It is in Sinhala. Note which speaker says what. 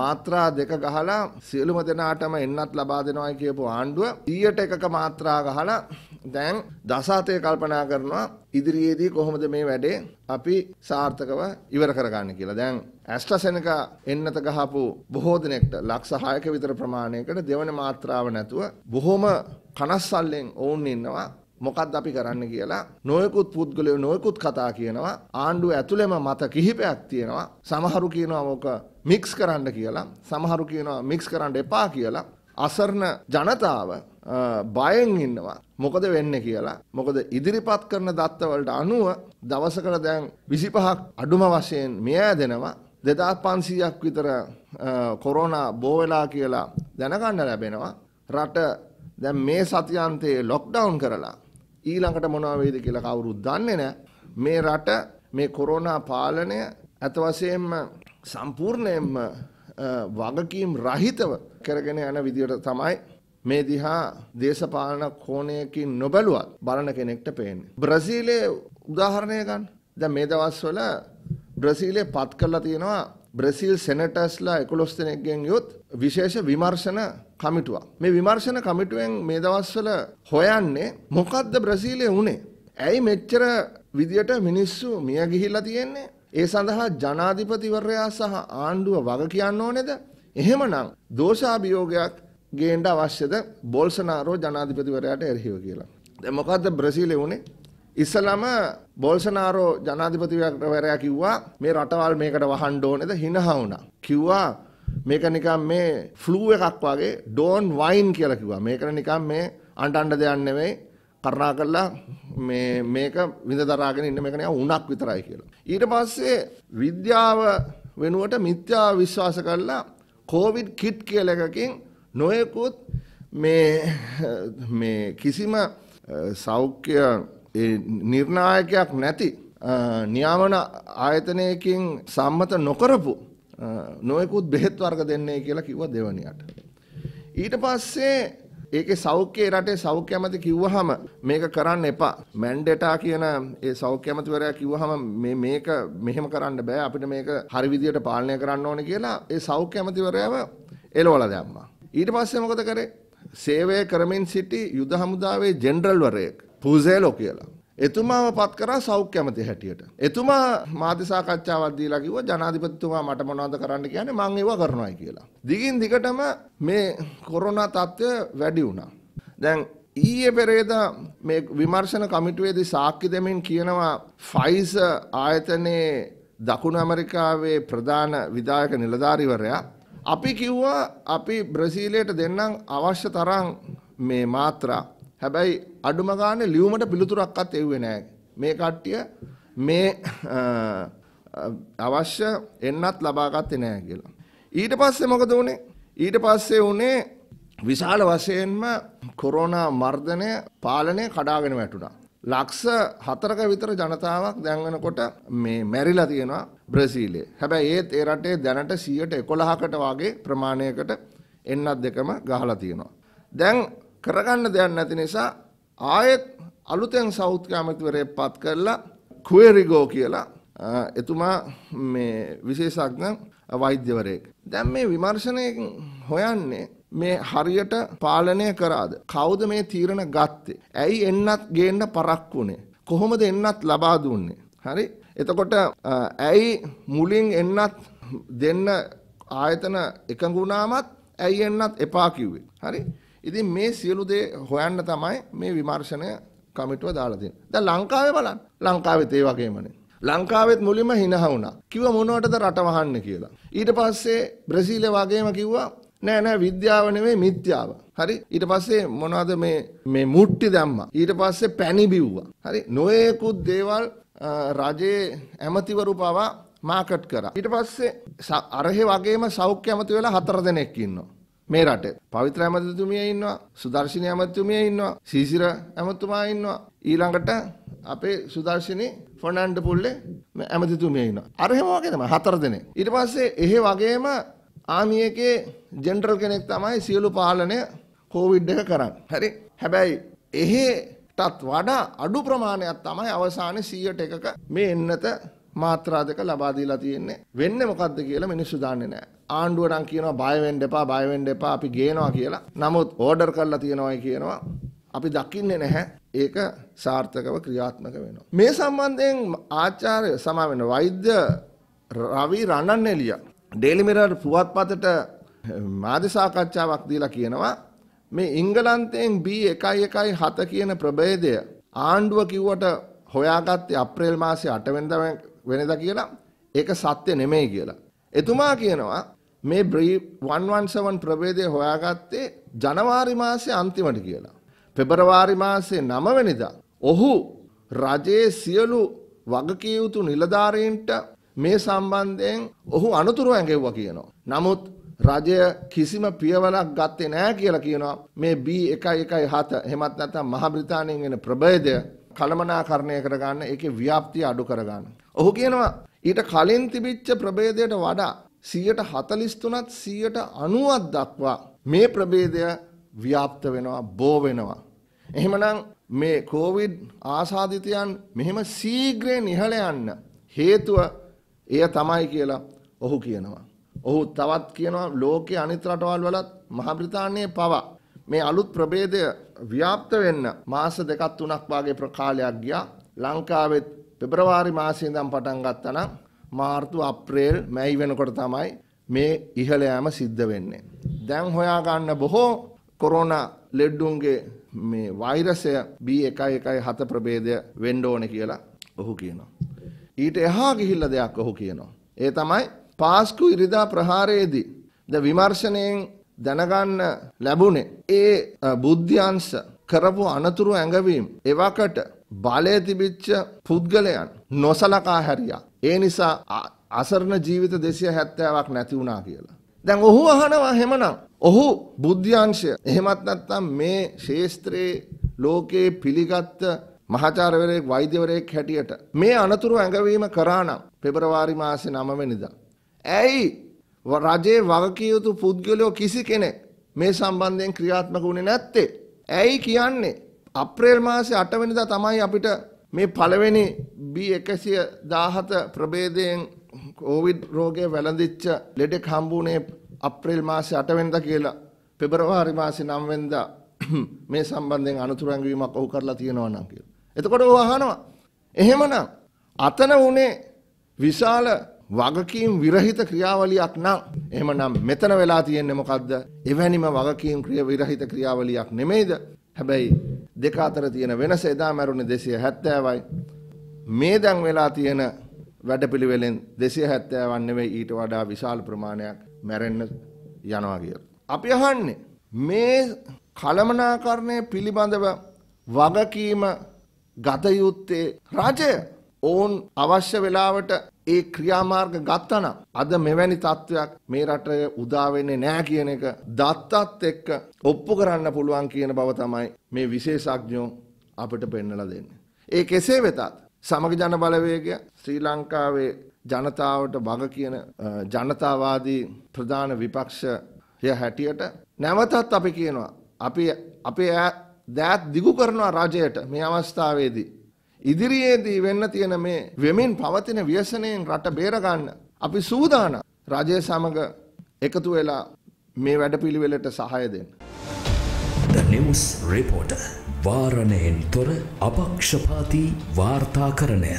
Speaker 1: මාත්‍රා දෙක ගහලා සියලුම දෙනාටම එන්නත් ලබා දෙනවායි කියපු ආණ්ඩුව 100ට එකක මාත්‍රා ගහලා දැන් දසාතේ කල්පනා කරනවා ඉදිරියේදී කොහොමද මේ වැඩේ අපි සාර්ථකව ඉවර කරගන්න කියලා. දැන් ඇස්ට්‍රසෙනකා එන්නත ගහපු බොහෝ දිනෙකට ලක්ෂ 6ක විතර ප්‍රමාණයකට දෙවන මාත්‍රාව නැතුව බොහොම කනස්සල්ලෙන් ඔවුන් ඉන්නවා මොකක්ද අපි කරන්න කියලා නොයෙකුත් පුද්ගලයෝ නොයෙකුත් කතා කියනවා ආණ්ඩුව ඇතුළෙම මත කිහිපයක් තියෙනවා සමහරු කියනවා ඕක මික්ස් කරන්න කියලා සමහරු කියනවා මික්ස් කරන්න එපා කියලා අසරණ ජනතාව බයෙන් ඉන්නවා මොකද වෙන්න කියලා මොකද ඉදිරිපත් කරන දත්තවලට අනුව දවසකට දැන් 25ක් අඩුම වශයෙන් මෙයා දෙනවා දෙදස් පන්සීයක් විතර කොරෝනා බෝවෙලා කියලා දැනගන්න ලැබෙනවා රට දැන් මේ සතියන්තයේ ලොක්ඩවුන් කරලා ඊළඟට මොනවා වෙයිද කියලා කවුරුත් දන්නේ නැහැ. මේ රට මේ කොරෝනා පාලනය අත වශයෙන්ම සම්පූර්ණයෙන්ම වගකීම් රහිතව කරගෙන යන විදියට තමයි මේ දිහා දේශපාලන කෝණයකින් නොබැලුවත් බලන කෙනෙක්ට පේන්නේ. බ්‍රසීලයේ උදාහරණය ගන්න. දැන් මේ දවස්වල බ්‍රසීලයේ පත් කරලා තියෙනවා බ්‍රසිල් සෙනටස්ලා එකොළොස් දෙනෙක්ගෙන් යොත් විශේෂ විමර්ශන කමිටුවක්. මේ විමර්ශන කමිටුවෙන් මේ දවස්වල හොයන්නේ මොකක්ද බ්‍රසීලය වුණේ. ඇයි මෙච්චර විදියට මිනිස්සු මිය ගිහිල්ලා තියෙන්නේ. ඒ සඳහා ජනාධිපතිවරයා සහ ආණ්ඩුව වග කියන්න ඕනෙද. එහෙමනම් දෝෂාභියෝගයක් ගේන්ඩ අවශ්‍යද බොල්සනාරෝ ජනාධිපතිවරයාට එරහිව කියලා. මොකක්ද බ්‍රසීලය වුණේ ඉස්සලම බොල්සනාරෝ ජනාධිපතිවරයා කිව්වා මේ රටවල් මේකට වහන්න ඕනේද හිනහා වුණා. කිව්වා මේක නිකන් මේ ෆ්ලූ එකක් වගේ ඩෝන් වයින් කියලා කිව්වා. මේක නිකන් මේ අඬ අඬ දෙයක් නෙවෙයි. කරුණා කරලා මේ මේක විඳ දරාගෙන ඉන්න මේක නිකන් උණක් විතරයි කියලා. ඊට පස්සේ විද්‍යාව වෙනුවට මිත්‍යා විශ්වාස කරලා කෝවිඩ් කිට් කියල එකකින් නොයකුත් මේ කිසිම සෞඛ්‍ය නිර්ණායකයක් නැති නියාමන ආයතනයකින් සම්මත නොකරපු නොයකුත් බෙහෙත් වර්ග දෙන්නේ කියලා කිව්ව දෙවනියට. ඊට පස්සේ ඒකේ සෞඛ්‍ය රටේ සෞඛ්‍ය ඇමති කිව්වහම මේක කරන්න එපා. මැන්ඩේටා කියන ඒ සෞඛ්‍ය ඇමතිවරයා කිව්වහම මේ මේක මෙහෙම කරන්න බෑ අපිට මේක හරි විදියට පාලනය කරන්න ඕනේ කියලා ඒ සෞඛ්‍ය ඇමතිවරයාව එලවලා දැම්මා. ඊට පස්සේ මොකද කරේ? සේවය කරමින් සිටි යුද හමුදාවේ ජෙනරල්වරයෙක් පූසේලෝ කියලා. එතුමාව පත් කරා සෞඛ්‍ය ඇමති හැටියට. එතුමා මාධ්‍ය සාකච්ඡාවක් දීලා කිව්වා ජනාධිපතිතුමා මට මොනවද කරන්න කියන්නේ මම ඒවා කරනවායි කියලා. දිගින් දිගටම මේ කොරෝනා තත්ත්වය වැඩි වුණා. දැන් ඊයේ පෙරේදා මේ විමර්ශන කමිටුවේදී සාක්ෂි දෙමින් කියනවා ෆයිස ආයතනයේ දකුණු ඇමරිකාවේ ප්‍රධාන විධායක නිලධාරිවරයා අපි කිව්වා අපි බ්‍රසීලයට දෙන්නම් අවශ්‍ය තරම් මේ මාත්‍රා හැබැයි අඩුම ගානේ ලියුමට පිළිතුරක්වත් එව්වේ නැහැ. මේ කට්ටිය මේ අවශ්‍ය එන්නත් ලබා ගත්තේ නැහැ කියලා. ඊට පස්සේ මොකද වුනේ? ඊට පස්සේ වුනේ විශාල වශයෙන්ම කොරෝනා මර්ධනය පාලනය කඩාගෙන වැටුණා. ලක්ෂ හතරක විතර ජනතාවක් දැන් වෙනකොට මේ මැරිලා තියෙනවා බ්‍රසීලයේ. හැබැයි ඒත් ඒ රටේ දැනට 111කට වගේ ප්‍රමාණයකට එන්නත් දෙකම ගහලා තියෙනවා. දැන් කරගන්න දෙයක් නැති නිසා ආයෙත් අලුතෙන් සෞත් කැමතිවරේ පත් කරලා කුවරිගෝ කියලා එතුමා මේ විශේෂඥ වෛද්‍යවරයෙක්. දැන් මේ විමර්ශනයෙන් හොයන්නේ මේ හරියට පාලනය කරාද? කවුද මේ තීරණ ගත්තේ? ඇයි එන්නත් ගේන්න පරක් වුණේ? කොහොමද එන්නත් ලබා දුන්නේ? හරි? එතකොට ඇයි මුලින් එන්නත් දෙන්න ආයතන එකඟ වුණාමත් ඇයි එන්නත් එපා කිව්වේ? හරි? ඉතින් මේ සියලු දේ හොයන්න තමයි මේ විමර්ශනය කමිටුව දාලා තියෙන්නේ. දැන් ලංකාවේ බලන්න. ලංකාවෙත් ඒ වගේමනේ. ලංකාවෙත් මුලින්ම හිනහ වුණා. කිව්ව මොනවටද රට වහන්න කියලා. ඊට පස්සේ බ්‍රසීලේ වගේම කිව්වා නෑ නෑ විද්‍යාව නෙමෙයි මිත්‍යාව. හරි ඊට පස්සේ මොනවද මේ මේ මුට්ටි දැම්මා. ඊට පස්සේ පැණි බිව්වා. හරි නොයේකුත් දේවල් රජයේ ඇමතිවරු පවා මාකට් කරා. ඊට පස්සේ අරහෙ වගේම සෞඛ්‍ය ඇමති වෙලා හතර දෙනෙක් ඉන්නවා. මේ රටේ. පවිත්‍ර ඇමතිතුමිය ඉන්නවා, සුදර්ශිනී ඇමතිතුමිය ඉන්නවා, සීසිර ඇමතිතුමා ඉන්නවා. ඊළඟට අපේ සුදර්ශිනී ෆර්නෑන්ඩ පුල්ලේ ඇමතිතුමිය ඉන්නවා. අර හැම වගේ තමයි හතර දෙනෙක්. ඊට පස්සේ එහෙ වගේම ආමි එකේ ජෙනරල් කෙනෙක් තමයි සියලු පාලනය කෝවිඩ් එක කරන්නේ. හරි. හැබැයි එහෙටත් වඩා අඩු ප්‍රමාණයක් තමයි අවසානයේ 100ට එකක මේ එන්නත මාත්‍රා දෙක ලබා දීලා තියෙන්නේ. වෙන්නේ මොකද්ද කියලා මිනිස්සු දන්නේ නැහැ. ආණ්ඩුව නම් කියනවා බය වෙන්න එපා බය වෙන්න එපා අපි ගේනවා කියලා. නමුත් ඕඩර් කරලා තියෙනවායි කියනවා. අපි දකින්නේ නැහැ. ඒක සාර්ථකව ක්‍රියාත්මක වෙනවා. මේ සම්බන්ධයෙන් ආචාර්ය සමා වෙන වෛද්‍ය රවි රණන්නෙලිය ඩේලි මිරර් පුවත්පතට මාධ්‍ය සාකච්ඡාවක් දීලා කියනවා මේ ඉංගලන්තයෙන් B117 කියන ප්‍රභේදය ආණ්ඩුව කිව්වට හොයාගත්තේ අප්‍රේල් මාසේ 8 වෙනිදා වෙනදා කියලා ඒක සත්‍ය නෙමෙයි කියලා. එතුමා කියනවා මේ බ්‍රී 117 ප්‍රභේදය හොයාගත්තේ ජනවාරි මාසේ අන්තිමට කියලා. පෙබරවාරි මාසේ 9 වෙනිදා ඔහු රජයේ සියලු වගකිය යුතු නිලධාරීන්ට මේ සම්බන්ධයෙන් ඔහු අනතුරු ඇඟෙව්වා කියනවා. නමුත් රජය කිසිම පියවරක් ගත්තේ නෑ කියලා කියනවා මේ B117 එහෙමත් නැත්නම් මහා බ්‍රිතාන්‍යයෙන් එන ප්‍රභේදය කළමනාකරණය කරගන්න ඒකේ ව්‍යාප්තිය අඩු කරගන්න. ඔහු කියනවා ඊට කලින් තිබිච්ච ප්‍රභේදයට වඩා 143ත් 190ක් දක්වා මේ ප්‍රභේදය ව්‍යාප්ත වෙනවා බෝ වෙනවා. එහෙමනම් මේ කෝවිඩ් ආසාධිතයන් මෙහෙම සීග්‍රයෙන් ඉහළ යන්න හේතුව එය තමයි කියලා ඔහු කියනවා. ඔහු තවත් කියනවා ලෝකයේ අනිත් රටවල් වලත් මහා බ්‍රිතාන්‍යයේ පවා මේ අලුත් ප්‍රභේදය ව්‍යාප්ත වෙන්න මාස දෙකක් තුනක් වාගේ ප්‍රකාලයක් ගියා. ලංකාවෙත් පෙබරවාරි මාසයේ ඉඳන් පටන් ගත්තා නම් මාර්තු අප්‍රේල් මැයි වෙනකොට තමයි මේ ඉහළ යෑම සිද්ධ වෙන්නේ. දැන් හොයා ගන්න බොහෝ කොරෝනා ලෙඩ්ඩුන්ගේ මේ වෛරසය B1.1.7 ප්‍රභේදය වෙන්න ඕනේ කියලා ඔහු කියනවා. ඊට එහා ගිහිල්ලා දෙයක් ඔහු කියනවා. ඒ තමයි පාස්කු ඉරිදා ප්‍රහාරයේදී ද විමර්ශනයෙන් දැනගන්න ලැබුණේ ඒ බුද්ධ්‍යංශ කරපු අනතුරු ඇඟවීම් එවකට බලය තිබිච්ච පුද්ගලයන් නොසලකා හැරියා. ඒ නිසා අසරණ ජීවිත දෙසිය හැත්තෑවක් නැති වුණා කියලා. දැන් ඔහු අහනවා හෙමනම්. ඔහු බුද්ධ්‍යංශය එහෙමත් නැත්තම් මේ ශේස්ත්‍රයේ ලෝකයේ පිළිගත්ත මහාචාර්යවරයෙක් වෛද්‍යවරයෙක් හැටියට මේ අනතුරු ඇඟවීම කරානම් පෙබරවාරි මාසේ 9 වෙනිදා. ඇයි රජයේ වගකිය යුතු පුද්ගලයෝ කිසි කෙනෙක් මේ සම්බන්ධයෙන් ක්‍රියාත්මක වුණේ නැත්තේ? ඇයි කියන්නේ? අප්‍රේල් මාසේ 8 වෙනිදා තමයි අපිට මේ පළවෙනි B117 ප්‍රභේදයෙන් කොවිඩ් රෝගය වැළඳිච්ච ලෙඩෙක් හම්බුනේ අප්‍රේල් මාසේ 8 වෙනිදා කියලා පෙබරවාරි මාසේ 9 වෙනිදා මේ සම්බන්ධයෙන් අනුතුරු ඇඟවීමක් ඔහු කරලා තියෙනවා නම් කියලා. එතකොට ඔහු අහනවා එහෙමනම් අතන උනේ විශාල වගකීම් විරහිත ක්‍රියාවලියක් නම් එහෙමනම් මෙතන වෙලා තියෙන්නේ මොකද්ද? එවැනිම වගකීම් ක්‍රිය විරහිත ක්‍රියාවලියක් නෙමෙයිද? හැබැයි දෙක අතර තියෙන වෙනස එදා මැරුණේ 270යි. මේ දැන් වෙලා තියෙන වැඩපිළිවෙලෙන් 270ක් නෙවෙයි ඊට වඩා විශාල ප්‍රමාණයක් මැරෙන්න යනවා කියලා. අපි අහන්නේ මේ කළමනාකරණය පිළිබඳව වගකීම ගත යුත්තේ රජය. ඔවුන් අවශ්‍ය වෙලාවට ඒ ක්‍රියාමාර්ග ගත්තනම් අද මෙවැනි තත්ත්වයක් මේ රටේ උදා වෙන්නේ නැහැ කියන එක දත්තත් එක්ක ඔප්පු කරන්න පුළුවන් කියන බව තමයි මේ විශේෂඥයෝ අපිට පෙන්වලා දෙන්නේ. ඒ කෙසේ වෙතත් සමග ජන බලවේගය ශ්‍රී ලංකාවේ ජනතාවට බග කියන ජනතාවාදී ප්‍රධාන විපක්ෂය හැටියට නැවතත් අපි කියනවා අපි අපේ දෑත් දිගු කරනවා රජයට මේ අවස්ථාවේදී ඉදිරියේදී වෙන්න තියෙන මේ වෙමින් පවතින ව්‍යසනයෙන් රට බේරගන්න අපි සූදානම් රජය සමග එකතු වෙලා මේ වැඩපිළිවෙලට සහය දෙන්න. The News Reporter වාරණයෙන් තොර අපක්ෂපාති වාර්තාකරණය